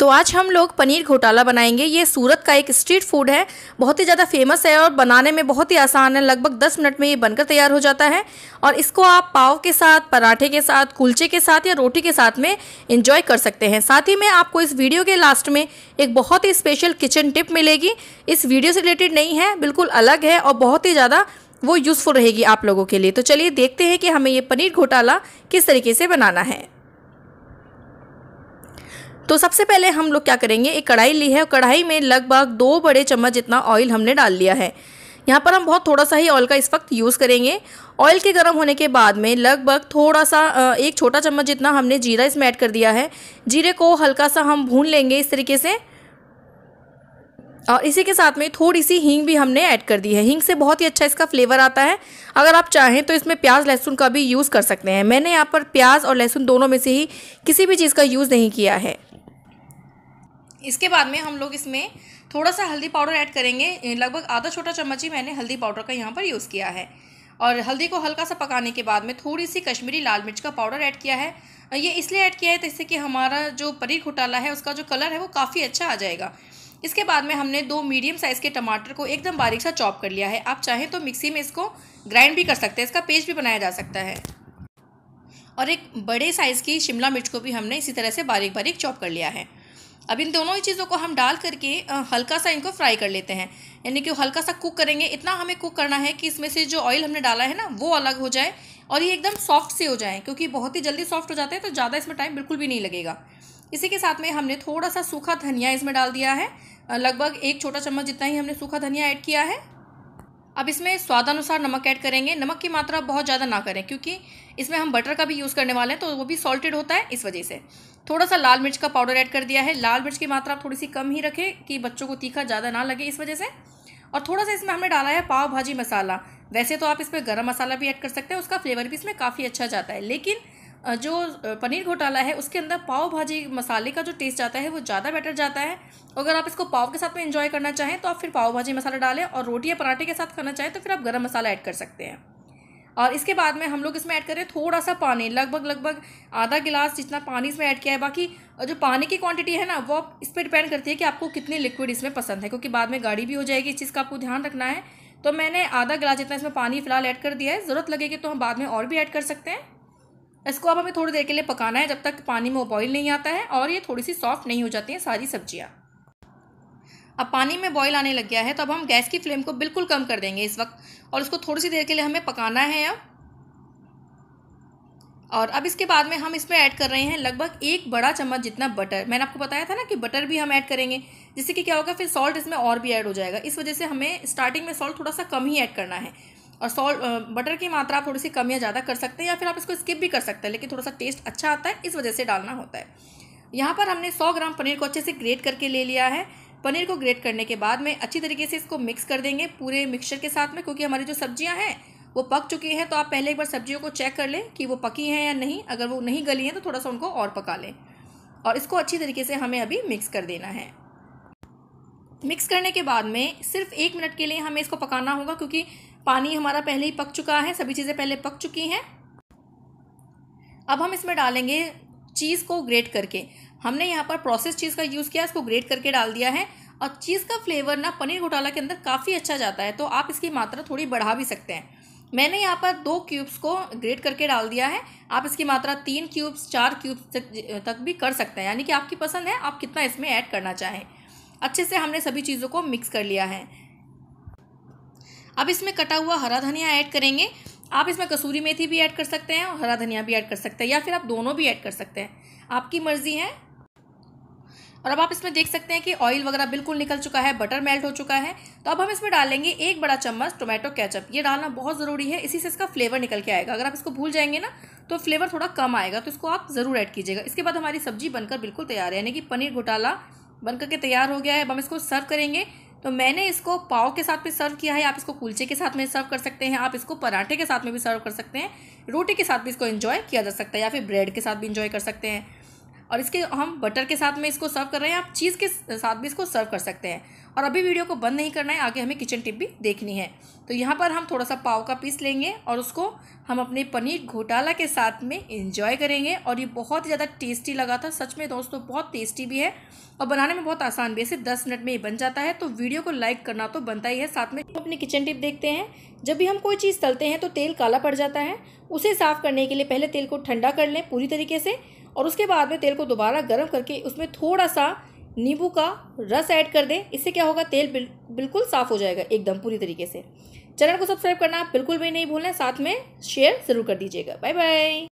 तो आज हम लोग पनीर घोटाला बनाएंगे ये सूरत का एक स्ट्रीट फूड है बहुत ही ज़्यादा फेमस है और बनाने में बहुत ही आसान है लगभग 10 मिनट में ये बनकर तैयार हो जाता है और इसको आप पाव के साथ पराठे के साथ कुलचे के साथ या रोटी के साथ में इंजॉय कर सकते हैं साथ ही में आपको इस वीडियो के लास्ट में एक बहुत ही स्पेशल किचन टिप मिलेगी इस वीडियो से रिलेटेड नहीं है बिल्कुल अलग है और बहुत ही ज़्यादा वो यूज़फुल रहेगी आप लोगों के लिए तो चलिए देखते हैं कि हमें ये पनीर घोटाला किस तरीके से बनाना है तो सबसे पहले हम लोग क्या करेंगे एक कढ़ाई ली है और कढ़ाई में लगभग दो बड़े चम्मच जितना ऑयल हमने डाल लिया है यहाँ पर हम बहुत थोड़ा सा ही ऑयल का इस वक्त यूज़ करेंगे ऑयल के गर्म होने के बाद में लगभग थोड़ा सा एक छोटा चम्मच जितना हमने जीरा इसमें ऐड कर दिया है जीरे को हल्का सा हम भून लेंगे इस तरीके से और इसी के साथ में थोड़ी सी हींग भी हमने ऐड कर दी है हींग से बहुत ही अच्छा इसका फ्लेवर आता है अगर आप चाहें तो इसमें प्याज लहसुन का भी यूज़ कर सकते हैं मैंने यहाँ पर प्याज और लहसुन दोनों में से ही किसी भी चीज़ का यूज़ नहीं किया है इसके बाद में हम लोग इसमें थोड़ा सा हल्दी पाउडर ऐड करेंगे लगभग आधा छोटा चम्मच ही मैंने हल्दी पाउडर का यहाँ पर यूज़ किया है और हल्दी को हल्का सा पकाने के बाद में थोड़ी सी कश्मीरी लाल मिर्च का पाउडर ऐड किया है ये इसलिए ऐड किया है जिससे कि हमारा जो पनीर घोटाला है उसका जो कलर है वो काफ़ी अच्छा आ जाएगा इसके बाद में हमने दो मीडियम साइज़ के टमाटर को एकदम बारीक सा चॉप कर लिया है आप चाहें तो मिक्सी में इसको ग्राइंड भी कर सकते हैं इसका पेस्ट भी बनाया जा सकता है और एक बड़े साइज़ की शिमला मिर्च को भी हमने इसी तरह से बारीक बारीक चॉप कर लिया है अब इन दोनों ही चीज़ों को हम डाल करके हल्का सा इनको फ्राई कर लेते हैं यानी कि हल्का सा कुक करेंगे इतना हमें कुक करना है कि इसमें से जो ऑयल हमने डाला है ना वो अलग हो जाए और ये एकदम सॉफ्ट से हो जाए क्योंकि बहुत ही जल्दी सॉफ्ट हो जाते हैं तो ज़्यादा इसमें टाइम बिल्कुल भी नहीं लगेगा इसी के साथ में हमने थोड़ा सा सूखा धनिया इसमें डाल दिया है लगभग एक छोटा चम्मच जितना ही हमने सूखा धनिया ऐड किया है अब इसमें स्वादानुसार नमक ऐड करेंगे नमक की मात्रा बहुत ज़्यादा ना करें क्योंकि इसमें हम बटर का भी यूज़ करने वाले हैं तो वो भी सॉल्टेड होता है इस वजह से थोड़ा सा लाल मिर्च का पाउडर ऐड कर दिया है लाल मिर्च की मात्रा आप थोड़ी सी कम ही रखें कि बच्चों को तीखा ज़्यादा ना लगे इस वजह से और थोड़ा सा इसमें हमने डाला है पाव भाजी मसाला वैसे तो आप इसमें गर्म मसाला भी ऐड कर सकते हैं उसका फ्लेवर भी इसमें काफ़ी अच्छा जाता है लेकिन जो पनीर घोटाला है उसके अंदर पाव भाजी मसाले का जो टेस्ट जाता है वो ज़्यादा बेटर जाता है अगर आप इसको पाव के साथ में इन्जॉय करना चाहें तो आप फिर पाव भाजी मसाला डालें और रोटी या पराठे के साथ खाना चाहें तो फिर आप गर्म मसाला ऐड कर सकते हैं और इसके बाद में हम लोग इसमें ऐड करें थोड़ा सा पानी लगभग लगभग आधा गिलास जितना पानी इसमें ऐड किया है बाकी जो पानी की क्वांटिटी है ना वो इस पर डिपेंड करती है कि आपको कितनी लिक्विड इसमें पसंद है क्योंकि बाद में गाढ़ी भी हो जाएगी इस चीज़ का आपको ध्यान रखना है तो मैंने आधा गिलास जितना इसमें पानी फ़िलहाल ऐड कर दिया है ज़रूरत लगेगी तो हम बाद में और भी ऐड कर सकते हैं इसको अब हमें थोड़ी देर के लिए पकाना है जब तक पानी में बॉईल नहीं आता है और ये थोड़ी सी सॉफ्ट नहीं हो जाती हैं सारी सब्जियाँ अब पानी में बॉईल आने लग गया है तो अब हम गैस की फ्लेम को बिल्कुल कम कर देंगे इस वक्त और उसको थोड़ी सी देर के लिए हमें पकाना है अब और अब इसके बाद में हम इसमें ऐड कर रहे हैं लगभग एक बड़ा चम्मच जितना बटर मैंने आपको बताया था ना कि बटर भी हम ऐड करेंगे जिससे कि क्या होगा फिर सॉल्ट इसमें और भी ऐड हो जाएगा इस वजह से हमें स्टार्टिंग में सॉल्ट थोड़ा सा कम ही ऐड करना है और सॉल्ट बटर की मात्रा आप थोड़ी सी कम या ज़्यादा कर सकते हैं या फिर आप इसको स्किप भी कर सकते हैं लेकिन थोड़ा सा टेस्ट अच्छा आता है इस वजह से डालना होता है यहाँ पर हमने 100 ग्राम पनीर को अच्छे से ग्रेट करके ले लिया है पनीर को ग्रेट करने के बाद में अच्छी तरीके से इसको मिक्स कर देंगे पूरे मिक्सचर के साथ में क्योंकि हमारी जो सब्जियां हैं वो पक चुकी हैं तो आप पहले एक बार सब्जियों को चेक कर लें कि वो पकी हैं या नहीं अगर वो नहीं गली हैं तो थोड़ा सा उनको और पका लें और इसको अच्छी तरीके से हमें अभी मिक्स कर देना है मिक्स करने के बाद में सिर्फ एक मिनट के लिए हमें इसको पकाना होगा क्योंकि पानी हमारा पहले ही पक चुका है सभी चीज़ें पहले पक चुकी हैं अब हम इसमें डालेंगे चीज़ को ग्रेट करके हमने यहाँ पर प्रोसेस चीज़ का यूज़ किया इसको ग्रेट करके डाल दिया है और चीज़ का फ्लेवर ना पनीर घोटाला के अंदर काफ़ी अच्छा जाता है तो आप इसकी मात्रा थोड़ी बढ़ा भी सकते हैं मैंने यहाँ पर दो क्यूब्स को ग्रेट करके डाल दिया है आप इसकी मात्रा तीन क्यूब्स चार क्यूब्स तक, तक भी कर सकते हैं यानी कि आपकी पसंद है आप कितना इसमें ऐड करना चाहें अच्छे से हमने सभी चीज़ों को मिक्स कर लिया है अब इसमें कटा हुआ हरा धनिया ऐड करेंगे आप इसमें कसूरी मेथी भी ऐड कर सकते हैं और हरा धनिया भी ऐड कर सकते हैं या फिर आप दोनों भी ऐड कर सकते हैं आपकी मर्ज़ी है और अब आप इसमें देख सकते हैं कि ऑयल वगैरह बिल्कुल निकल चुका है बटर मेल्ट हो चुका है तो अब हम इसमें डालेंगे एक बड़ा चम्मच टोमेटो कैचअप ये डालना बहुत ज़रूरी है इसी से इसका फ्लेवर निकल के आएगा अगर आप इसको भूल जाएंगे ना तो फ्लेवर थोड़ा कम आएगा तो इसको आप ज़रूर ऐड कीजिएगा इसके बाद हमारी सब्जी बनकर बिल्कुल तैयार है यानी कि पनीर घोटाला बनकर के तैयार हो गया है अब हम इसको सर्व करेंगे तो मैंने इसको पाव के साथ में सर्व किया है आप इसको कुलचे के साथ में सर्व कर सकते हैं आप इसको पराठे के साथ में भी सर्व कर सकते हैं रोटी के साथ भी इसको इन्जॉय किया जा सकता है या फिर ब्रेड के साथ भी इंजॉय कर सकते हैं और इसके हम बटर के साथ में इसको सर्व कर रहे हैं आप चीज़ के साथ भी इसको सर्व कर सकते हैं और अभी वीडियो को बंद नहीं करना है आगे हमें किचन टिप भी देखनी है तो यहाँ पर हम थोड़ा सा पाव का पीस लेंगे और उसको हम अपने पनीर घोटाला के साथ में इंजॉय करेंगे और ये बहुत ज़्यादा टेस्टी लगा था सच में दोस्तों बहुत टेस्टी भी है और बनाने में बहुत आसान भी है सिर्फ दस मिनट में ही बन जाता है तो वीडियो को लाइक करना तो बनता ही है साथ में अपनी किचन टिप देखते हैं जब भी हम कोई चीज़ तलते हैं तो तेल काला पड़ जाता है उसे साफ़ करने के लिए पहले तेल को ठंडा कर लें पूरी तरीके से और उसके बाद में तेल को दोबारा गर्म करके उसमें थोड़ा सा नींबू का रस ऐड कर दें इससे क्या होगा तेल बिल, बिल्कुल साफ़ हो जाएगा एकदम पूरी तरीके से चैनल को सब्सक्राइब करना बिल्कुल भी नहीं भूलना साथ में शेयर ज़रूर कर दीजिएगा बाय बाय